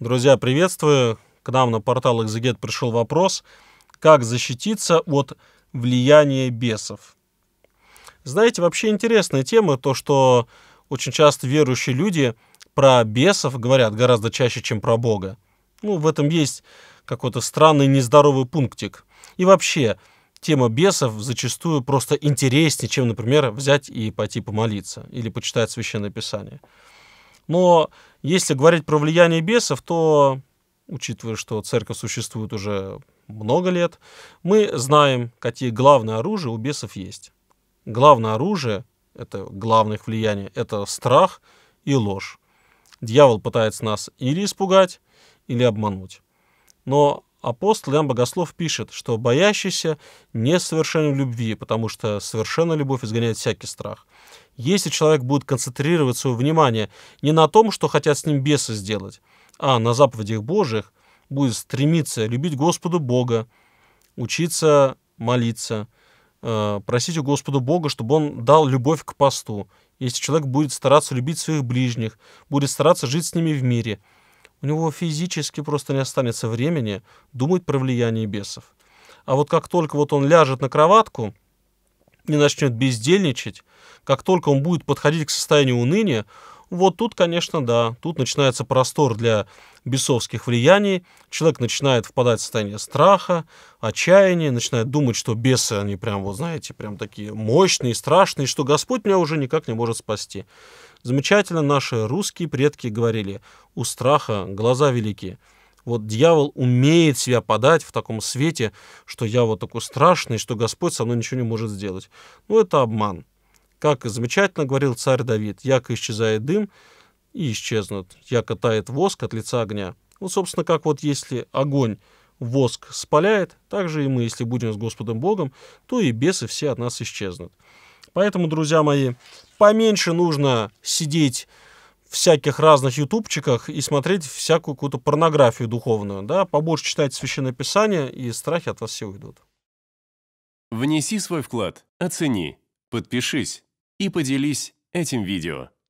Друзья, приветствую. К нам на портал Экзегет пришел вопрос, как защититься от влияния бесов. Знаете, вообще интересная тема, то, что очень часто верующие люди про бесов говорят гораздо чаще, чем про Бога. Ну, в этом есть какой-то странный нездоровый пунктик. И вообще, тема бесов зачастую просто интереснее, чем, например, взять и пойти помолиться или почитать Священное Писание. Но если говорить про влияние бесов, то, учитывая, что церковь существует уже много лет, мы знаем, какие главные оружия у бесов есть. Главное оружие, это главное их влияние, это страх и ложь. Дьявол пытается нас или испугать, или обмануть. Но апостол Иоанн Богослов пишет, что боящийся несовершенен в любви, потому что совершенная любовь изгоняет всякий страх. Если человек будет концентрировать свое внимание не на том, что хотят с ним бесы сделать, а на заповедях Божьих, будет стремиться любить Господу Бога, учиться молиться, э, просить у Господа Бога, чтобы он дал любовь к посту. Если человек будет стараться любить своих ближних, будет стараться жить с ними в мире – у него физически просто не останется времени думать про влияние бесов. А вот как только вот он ляжет на кроватку и начнет бездельничать, как только он будет подходить к состоянию уныния, вот тут, конечно, да, тут начинается простор для бесовских влияний, человек начинает впадать в состояние страха, отчаяния, начинает думать, что бесы, они прям, вот знаете, прям такие мощные, страшные, что Господь меня уже никак не может спасти. Замечательно наши русские предки говорили, у страха глаза велики. Вот дьявол умеет себя подать в таком свете, что я вот такой страшный, что Господь со мной ничего не может сделать. Ну, это обман. Как замечательно говорил царь Давид, яко исчезает дым, и исчезнут, яко тает воск от лица огня. Вот, собственно, как вот если огонь воск спаляет, так же и мы, если будем с Господом Богом, то и бесы все от нас исчезнут. Поэтому, друзья мои, поменьше нужно сидеть всяких разных ютубчиках и смотреть всякую какую-то порнографию духовную, да, побольше читать Священное Писание, и страхи от вас все уйдут. Внеси свой вклад, оцени, подпишись и поделись этим видео.